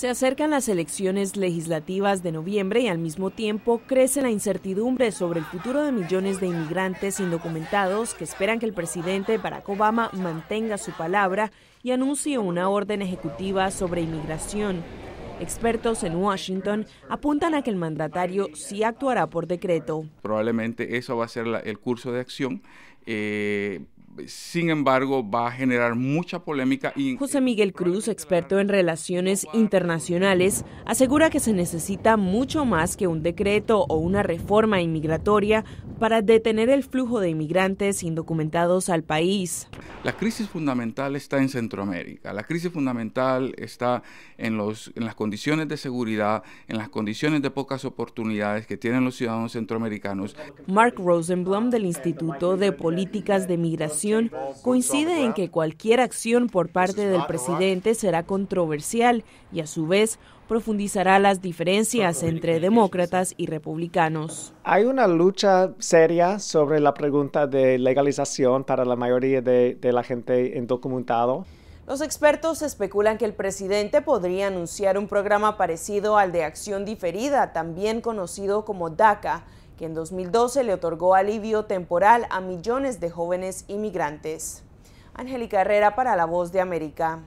Se acercan las elecciones legislativas de noviembre y al mismo tiempo crece la incertidumbre sobre el futuro de millones de inmigrantes indocumentados que esperan que el presidente Barack Obama mantenga su palabra y anuncie una orden ejecutiva sobre inmigración. Expertos en Washington apuntan a que el mandatario sí actuará por decreto. Probablemente eso va a ser el curso de acción. Eh, sin embargo, va a generar mucha polémica. José Miguel Cruz, experto en relaciones internacionales, asegura que se necesita mucho más que un decreto o una reforma inmigratoria para detener el flujo de inmigrantes indocumentados al país. La crisis fundamental está en Centroamérica. La crisis fundamental está en, los, en las condiciones de seguridad, en las condiciones de pocas oportunidades que tienen los ciudadanos centroamericanos. Mark Rosenblum del Instituto de Políticas de Migración coincide en que cualquier acción por parte del presidente será controversial y a su vez profundizará las diferencias entre demócratas y republicanos. Hay una lucha seria sobre la pregunta de legalización para la mayoría de, de la gente indocumentada. Los expertos especulan que el presidente podría anunciar un programa parecido al de acción diferida, también conocido como DACA, que en 2012 le otorgó alivio temporal a millones de jóvenes inmigrantes. Angélica Herrera para La Voz de América.